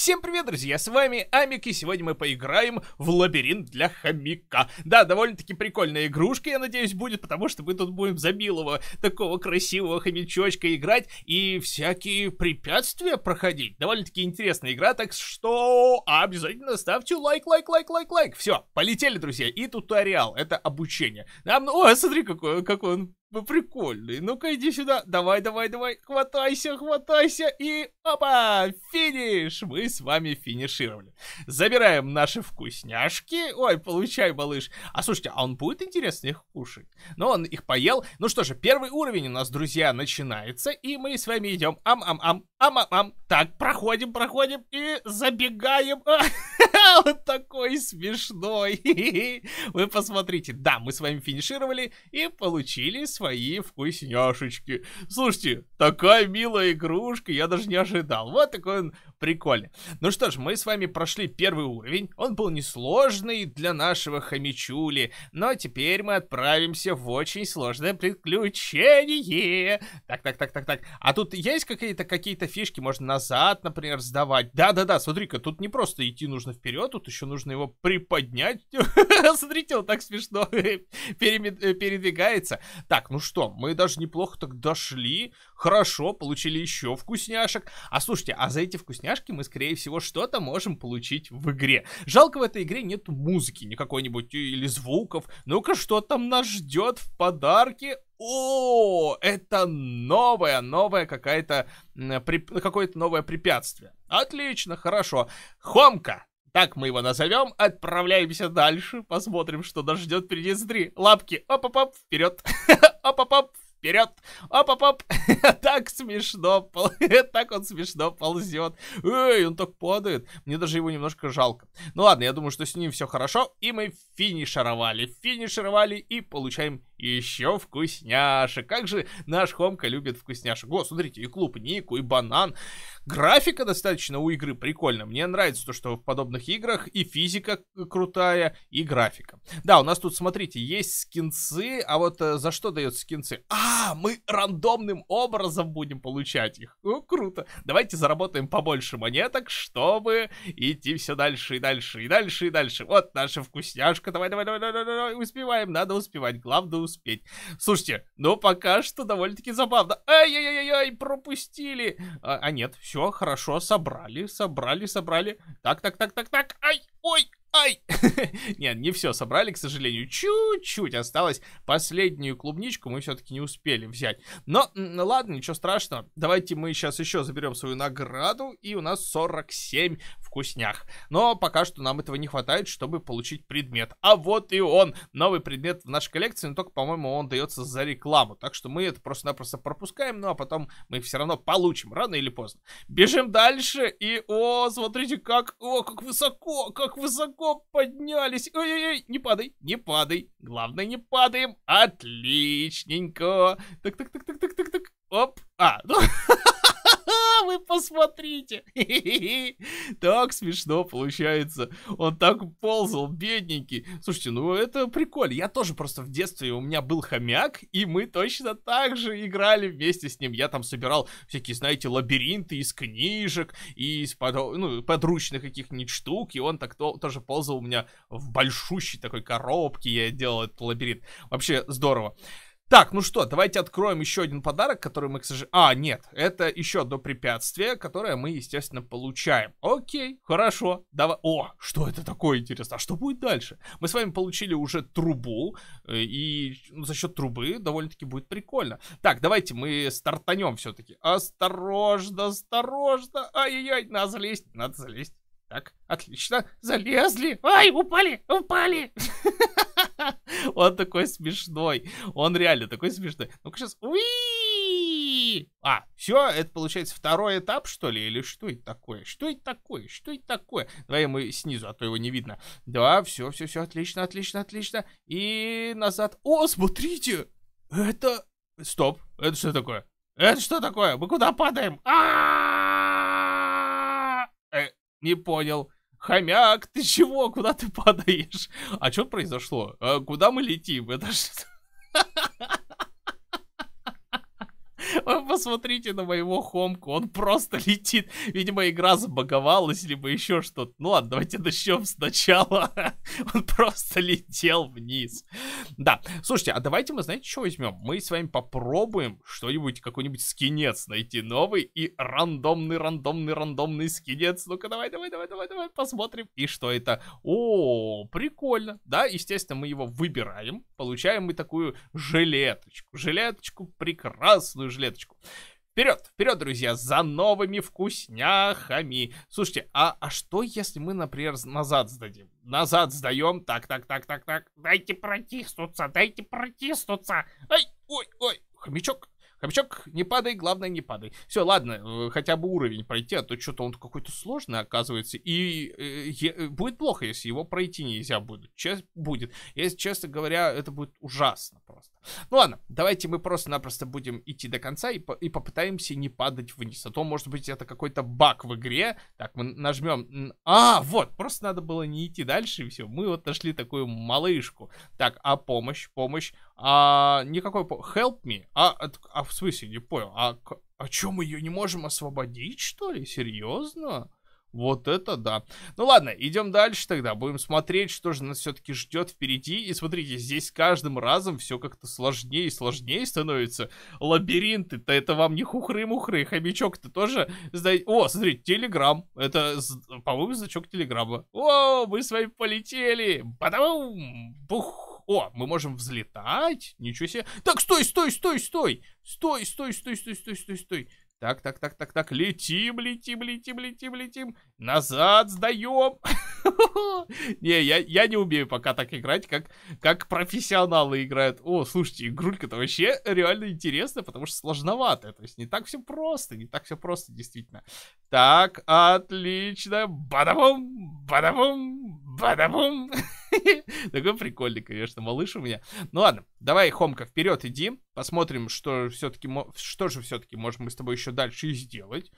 Всем привет, друзья, с вами Амик, и сегодня мы поиграем в лабиринт для хомяка. Да, довольно-таки прикольная игрушка, я надеюсь, будет, потому что мы тут будем за милого, такого красивого хомячочка играть и всякие препятствия проходить. Довольно-таки интересная игра, так что обязательно ставьте лайк, лайк, лайк, лайк, лайк. Все, полетели, друзья, и туториал, это обучение. Нам, о, смотри, какой, какой он вы ну, прикольные. Ну-ка иди сюда. Давай, давай, давай. Хватайся, хватайся. И опа, финиш. Мы с вами финишировали. Забираем наши вкусняшки. Ой, получай, малыш. А слушайте, а он будет интересно их кушать? Ну, он их поел. Ну что же, первый уровень у нас, друзья, начинается. И мы с вами идем. Ам-ам-ам. Ам-ам-ам. Так, проходим, проходим. И забегаем. Вот такой смешной. Вы посмотрите. Да, мы с вами финишировали и получили свои вкусняшечки. Слушайте, такая милая игрушка, я даже не ожидал. Вот такой он Прикольно. Ну что ж, мы с вами прошли первый уровень. Он был несложный для нашего хомячули. Но теперь мы отправимся в очень сложное приключение. Так, так, так, так, так. А тут есть какие-то какие-то фишки? Можно назад, например, сдавать. Да-да-да, смотри-ка, тут не просто идти нужно вперед, тут еще нужно его приподнять. Смотрите, он так смешно передвигается. Так, ну что, мы даже неплохо так дошли. Хорошо, получили еще вкусняшек. А слушайте, а за эти вкусняшки вкусняшки мы, скорее всего, что-то можем получить в игре. Жалко, в этой игре нет музыки никакой-нибудь или звуков. Ну-ка, что там нас ждет в подарке? О, это новое, новое какая-то, какое-то новое препятствие. Отлично, хорошо. Хомка, так мы его назовем. Отправляемся дальше. Посмотрим, что нас ждет впереди. Смотри, лапки. Оп-оп-оп, вперед. Оп-оп-оп, вперед, оп-оп-оп, так смешно, так он смешно ползет, эй, он так падает, мне даже его немножко жалко. Ну ладно, я думаю, что с ним все хорошо, и мы финишировали, финишировали и получаем еще вкусняшек. Как же наш Хомка любит вкусняшек. О, смотрите, и клубнику, и банан. Графика достаточно у игры прикольная, Мне нравится то, что в подобных играх и физика крутая, и графика. Да, у нас тут, смотрите, есть скинцы, а вот э, за что дают скинцы? А, мы рандомным образом будем получать их. Ну, круто. Давайте заработаем побольше монеток, чтобы идти все дальше и дальше и дальше и дальше. Вот наша вкусняшка. Давай, давай, давай, давай, давай. Успеваем, надо успевать. Главное, успеть. Слушайте, ну пока что довольно-таки забавно. Ай-яй-яй-яй, пропустили. А, а нет, все, хорошо, собрали, собрали, собрали. Так, так, так, так, так, ай, ой, Ай! Нет, не все собрали, к сожалению. Чуть-чуть осталось. Последнюю клубничку мы все-таки не успели взять. Но ладно, ничего страшного. Давайте мы сейчас еще заберем свою награду. И у нас 47 вкуснях. Но пока что нам этого не хватает, чтобы получить предмет. А вот и он, новый предмет в нашей коллекции, но только, по-моему, он дается за рекламу. Так что мы это просто-напросто пропускаем, ну а потом мы все равно получим, рано или поздно. Бежим дальше, и, о, смотрите, как, о, как высоко, как высоко поднялись. Ой-ой-ой, не падай, не падай. Главное, не падаем. Отличненько. Так-так-так-так-так-так-так. Оп. А, ну... посмотрите. Так смешно получается. Он так ползал, бедненький. Слушайте, ну это прикольно. Я тоже просто в детстве, у меня был хомяк, и мы точно так же играли вместе с ним. Я там собирал всякие, знаете, лабиринты из книжек, и из под, ну, подручных каких-нибудь штук, и он так то, тоже ползал у меня в большущей такой коробке, я делал этот лабиринт. Вообще здорово. Так, ну что, давайте откроем еще один подарок, который мы, к сожалению... А, нет, это еще одно препятствие, которое мы, естественно, получаем. Окей, хорошо. Давай... О, что это такое интересно? А что будет дальше? Мы с вами получили уже трубу, э, и ну, за счет трубы довольно-таки будет прикольно. Так, давайте мы стартанем все-таки. Осторожно, осторожно. Ай-яй-яй, надо залезть, надо залезть. Так, отлично. Залезли. Ай, упали, упали. Он такой смешной. Он реально такой смешной. Ну-ка сейчас. Уи! А, все, это получается второй этап, что ли? Или что это такое? Что это такое? Что это такое? Давай мы снизу, а то его не видно. Да, все, все, все, отлично, отлично, отлично. И назад. О, смотрите! Это... Стоп, это что такое? Это что такое? Мы куда падаем? А-а-а! Не понял. Хомяк, ты чего? Куда ты падаешь? А что произошло? А куда мы летим? Это что? Вы посмотрите на моего Хомку, он просто летит. Видимо, игра забаговалась, либо еще что-то. Ну ладно, давайте начнем сначала. Он просто летел вниз. Да, слушайте, а давайте мы, знаете, что возьмем? Мы с вами попробуем что-нибудь, какой-нибудь скинец найти новый и рандомный, рандомный, рандомный скинец. Ну-ка, давай, давай, давай, давай, давай, посмотрим. И что это? О, прикольно. Да, естественно, мы его выбираем. Получаем мы такую жилеточку. Жилеточку прекрасную, жилеточку. Вперед, вперед, друзья, за новыми вкусняхами. Слушайте, а, а что, если мы, например, назад сдадим? Назад сдаем. Так, так, так, так, так. Дайте протиснуться, дайте протиснуться. Ай, ой, ой, хомячок. Хомячок, не падай, главное, не падай. Все, ладно, э, хотя бы уровень пройти, а то что-то он какой-то сложный оказывается. И э, э, будет плохо, если его пройти нельзя будет. Чест, будет. Если честно говоря, это будет ужасно просто. Ну ладно, давайте мы просто-напросто будем идти до конца и, по и попытаемся не падать вниз. А то, может быть, это какой-то баг в игре. Так, мы нажмем... А, вот, просто надо было не идти дальше, и все. Мы вот нашли такую малышку. Так, а помощь, помощь. А, никакой... Help me. А, а, в смысле, не понял. А, а чем мы ее не можем освободить, что ли? Серьезно? Вот это да. Ну ладно, идем дальше тогда. Будем смотреть, что же нас все-таки ждет впереди. И смотрите, здесь каждым разом все как-то сложнее и сложнее становится. Лабиринты-то это вам не хухры-мухры. Хомячок-то тоже... О, смотрите, Телеграм. Это, по-моему, значок Телеграма. О, мы с вами полетели. Батам! Бух! О, мы можем взлетать? Ничего себе. Так, стой, стой, стой, стой! Стой, стой, стой, стой, стой, стой, стой. Так, так, так, так, так, летим, летим, летим, летим, летим. Назад сдаем. Не, я, я не умею пока так играть, как, как профессионалы играют. О, слушайте, игрулька-то вообще реально интересная, потому что сложновато. То есть не так все просто, не так все просто, действительно. Так, отлично. Бадабум, бадабум, бадабум. Такой прикольный, конечно, малыш у меня. Ну ладно, давай, Хомка, вперед иди. Посмотрим, что все-таки, что же все-таки можем мы с тобой еще дальше сделать.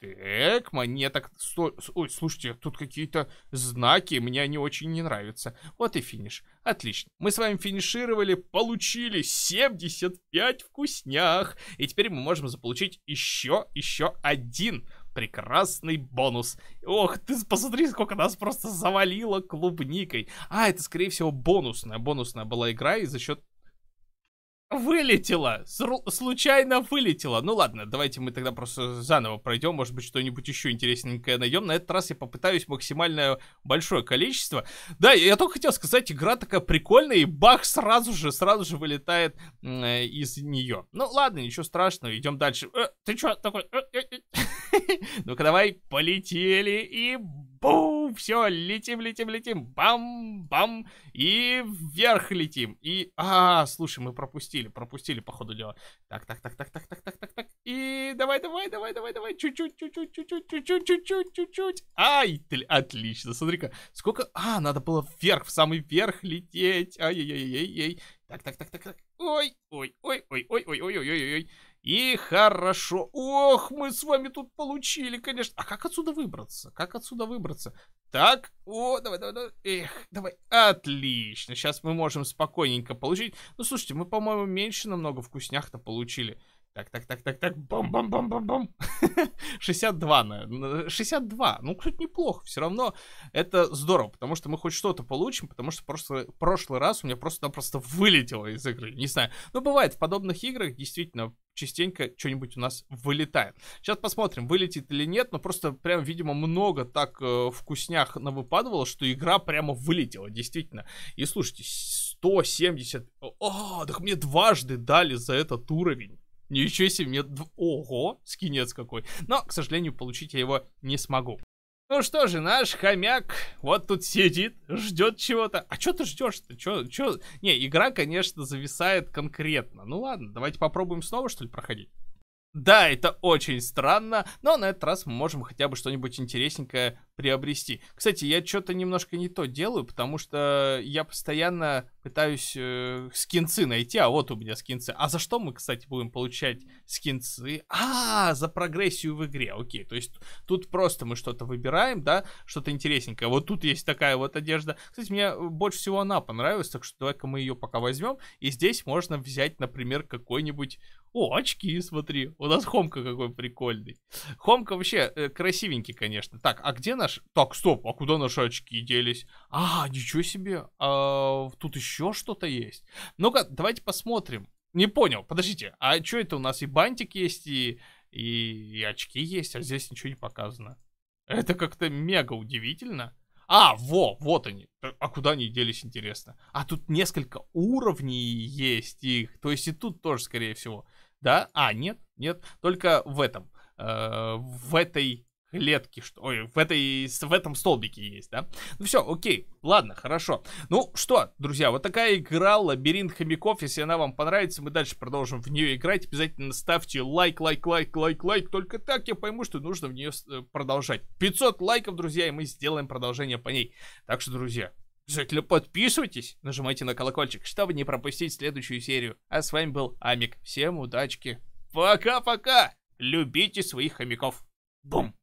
Так, монеток. Ой, слушайте, тут какие-то знаки, мне они очень не нравятся. Вот и финиш. Отлично. Мы с вами финишировали, получили 75 вкуснях. И теперь мы можем заполучить еще, еще один прекрасный бонус. Ох, ты посмотри, сколько нас просто завалило клубникой. А, это, скорее всего, бонусная. Бонусная была игра, и за счет вылетела, случайно вылетела. Ну ладно, давайте мы тогда просто заново пройдем, может быть что-нибудь еще интересненькое найдем. На этот раз я попытаюсь максимально большое количество. Да, я только хотел сказать, игра такая прикольная, и бах, сразу же, сразу же вылетает э, из нее. Ну ладно, ничего страшного, идем дальше. Э, ты что такой? Э, э, э Ну-ка давай, полетели и бум! Все, летим, летим, летим, бам-бам, и вверх летим. И, а, слушай, мы пропустили, пропустили, по ходу дела. Так, так, так, так, так, так, так, так, так. И давай, давай, давай, давай, давай, чуть-чуть, чуть-чуть, чуть-чуть, чуть-чуть, чуть-чуть, чуть-чуть. Ай, ты, отлично, смотри-ка, сколько, а, надо было вверх, в самый верх лететь. Ай-яй-яй-яй-яй. Так, так, так, так, так. Ой, ой, ой, ой, ой, ой, ой, ой, ой, ой. И хорошо. Ох, мы с вами тут получили, конечно. А как отсюда выбраться? Как отсюда выбраться? Так, о, давай, давай, давай. Эх, давай. Отлично. Сейчас мы можем спокойненько получить. Ну, слушайте, мы, по-моему, меньше намного вкусняк то получили. Так, так, так, так, так, бам-бам-бам-бам-бам. 62, наверное. 62. Ну, кстати, неплохо. Все равно это здорово, потому что мы хоть что-то получим, потому что прошлый, прошлый раз у меня просто-напросто вылетело из игры. Не знаю. Но бывает, в подобных играх действительно частенько что-нибудь у нас вылетает. Сейчас посмотрим, вылетит или нет, но просто прям, видимо, много так э, вкуснях навыпадывало, что игра прямо вылетела, действительно. И слушайте, 170... О, так мне дважды дали за этот уровень. Ничего себе, мне... Ого, скинец какой. Но, к сожалению, получить я его не смогу. Ну что же, наш хомяк вот тут сидит, ждет чего-то. А что ты ждешь? то чё, чё? Не, игра, конечно, зависает конкретно. Ну ладно, давайте попробуем снова, что ли, проходить. Да, это очень странно, но на этот раз мы можем хотя бы что-нибудь интересненькое приобрести. Кстати, я что-то немножко не то делаю, потому что я постоянно пытаюсь э, скинцы найти, а вот у меня скинцы. А за что мы, кстати, будем получать скинцы? А, за прогрессию в игре, окей. То есть тут просто мы что-то выбираем, да, что-то интересненькое. Вот тут есть такая вот одежда. Кстати, мне больше всего она понравилась, так что давай-ка мы ее пока возьмем. И здесь можно взять, например, какой-нибудь о, очки, смотри. У нас Хомка какой прикольный. Хомка вообще э, красивенький, конечно. Так, а где на наши... Так, стоп, а куда наши очки делись? А, ничего себе, а, тут еще что-то есть. Ну-ка, давайте посмотрим. Не понял, подождите, а что это у нас и бантик есть, и, и, и очки есть, а здесь ничего не показано? Это как-то мега удивительно. А, во, вот они. Э, а куда они делись, интересно? А тут несколько уровней есть их. То есть и тут тоже, скорее всего. Да? А, нет, нет. Только в этом. Э, в этой клетке, что, ой, в, этой, в этом столбике есть, да? Ну все, окей, ладно, хорошо. Ну что, друзья, вот такая игра «Лабиринт хомяков». Если она вам понравится, мы дальше продолжим в нее играть. Обязательно ставьте лайк, лайк, лайк, лайк, лайк. Только так я пойму, что нужно в нее э, продолжать. 500 лайков, друзья, и мы сделаем продолжение по ней. Так что, друзья, Обязательно подписывайтесь, нажимайте на колокольчик, чтобы не пропустить следующую серию. А с вами был Амик. Всем удачки. Пока-пока. Любите своих хомяков. Бум.